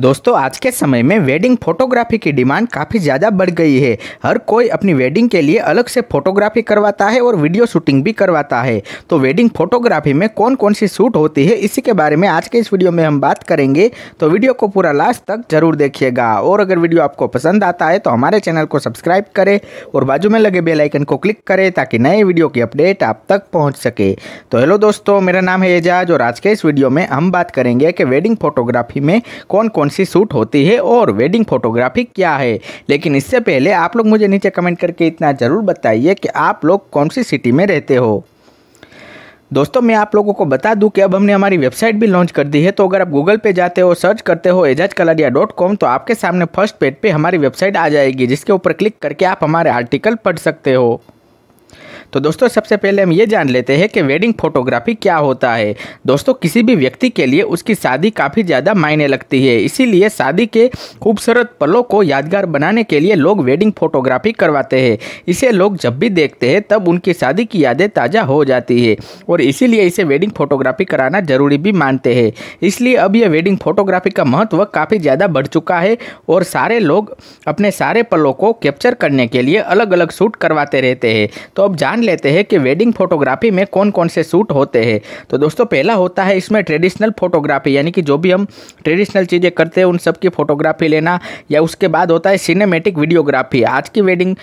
दोस्तों आज के समय में वेडिंग फोटोग्राफी की डिमांड काफ़ी ज़्यादा बढ़ गई है हर कोई अपनी वेडिंग के लिए अलग से फोटोग्राफी करवाता है और वीडियो शूटिंग भी करवाता है तो वेडिंग फोटोग्राफी में कौन कौन सी शूट होती है इसी के बारे में आज के इस वीडियो में हम बात करेंगे तो वीडियो को पूरा लास्ट तक जरूर देखिएगा और अगर वीडियो आपको पसंद आता है तो हमारे चैनल को सब्सक्राइब करें और बाजू में लगे बेलाइकन को क्लिक करें ताकि नए वीडियो की अपडेट आप तक पहुँच सके तो हेलो दोस्तों मेरा नाम है एजाज और आज के इस वीडियो में हम बात करेंगे कि वेडिंग फोटोग्राफी में कौन कौन सी सूट होती है और वेडिंग फोटोग्राफी क्या है लेकिन इससे पहले आप लोग मुझे नीचे कमेंट करके इतना ज़रूर बताइए कि आप लोग कौन सी सिटी में रहते हो दोस्तों मैं आप लोगों को बता दूं कि अब हमने हमारी वेबसाइट भी लॉन्च कर दी है तो अगर आप गूगल पे जाते हो सर्च करते हो एजाज कलाडिया डॉट कॉम तो आपके सामने फर्स्ट पेज पे हमारी वेबसाइट आ जाएगी जिसके ऊपर क्लिक करके आप हमारे आर्टिकल पढ़ सकते हो तो दोस्तों सबसे पहले हम ये जान लेते हैं कि वेडिंग फोटोग्राफी क्या होता है दोस्तों किसी भी व्यक्ति के लिए उसकी शादी काफ़ी ज़्यादा मायने लगती है इसीलिए शादी के खूबसूरत पलों को यादगार बनाने के लिए लोग वेडिंग फोटोग्राफी करवाते हैं इसे लोग जब भी देखते हैं तब उनकी शादी की यादें ताज़ा हो जाती है और इसीलिए इसे वेडिंग फोटोग्राफी कराना ज़रूरी भी मानते हैं इसलिए अब यह वेडिंग फोटोग्राफी का महत्व काफ़ी ज़्यादा बढ़ चुका है और सारे लोग अपने सारे पलों को कैप्चर करने के लिए अलग अलग शूट करवाते रहते हैं तो अब जान जान लेते हैं कि वेडिंग फोटोग्राफी में कौन कौन से सूट होते हैं तो दोस्तों पहला होता है इसमें ट्रेडिशनल फोटोग्राफी यानी कि जो भी हम ट्रेडिशनल चीज़ें करते हैं उन सब की फोटोग्राफी लेना या उसके बाद होता है सिनेमेटिक वीडियोग्राफी आज की वेडिंग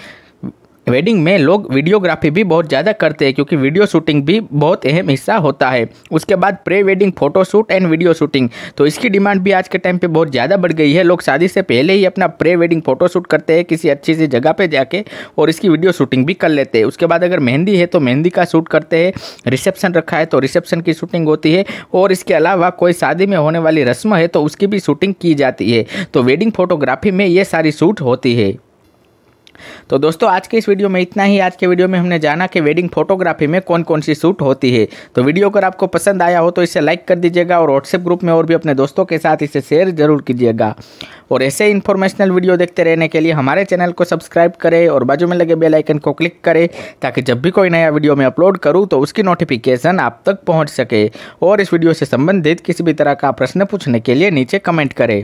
वेडिंग में लोग वीडियोग्राफी भी बहुत ज़्यादा करते हैं क्योंकि वीडियो शूटिंग भी बहुत अहम हिस्सा होता है उसके बाद pre wedding photoshoot and video shooting तो इसकी डिमांड भी आज के टाइम पे बहुत ज़्यादा बढ़ गई है लोग शादी से पहले ही अपना प्रे वेडिंग फोटोशूट करते हैं किसी अच्छी सी जगह पर जाके और इसकी वीडियो शूटिंग भी कर लेते हैं उसके बाद अगर मेहंदी है तो मेहंदी का शूट करते हैं रिसेप्शन रखा है तो रिसेप्शन की शूटिंग होती है और इसके अलावा कोई शादी में होने वाली रस्म है तो उसकी भी शूटिंग की जाती है तो वेडिंग फोटोग्राफी में ये सारी शूट होती है तो दोस्तों आज के इस वीडियो में इतना ही आज के वीडियो में हमने जाना कि वेडिंग फोटोग्राफी में कौन कौन सी शूट होती है तो वीडियो अगर आपको पसंद आया हो तो इसे लाइक कर दीजिएगा और व्हाट्सएप ग्रुप में और भी अपने दोस्तों के साथ इसे शेयर जरूर कीजिएगा और ऐसे इन्फॉर्मेशनल वीडियो देखते रहने के लिए हमारे चैनल को सब्सक्राइब करें और बाजू में लगे बेल आइकन को क्लिक करें ताकि जब भी कोई नया वीडियो मैं अपलोड करूँ तो उसकी नोटिफिकेशन आप तक पहुँच सके और इस वीडियो से संबंधित किसी भी तरह का प्रश्न पूछने के लिए नीचे कमेंट करें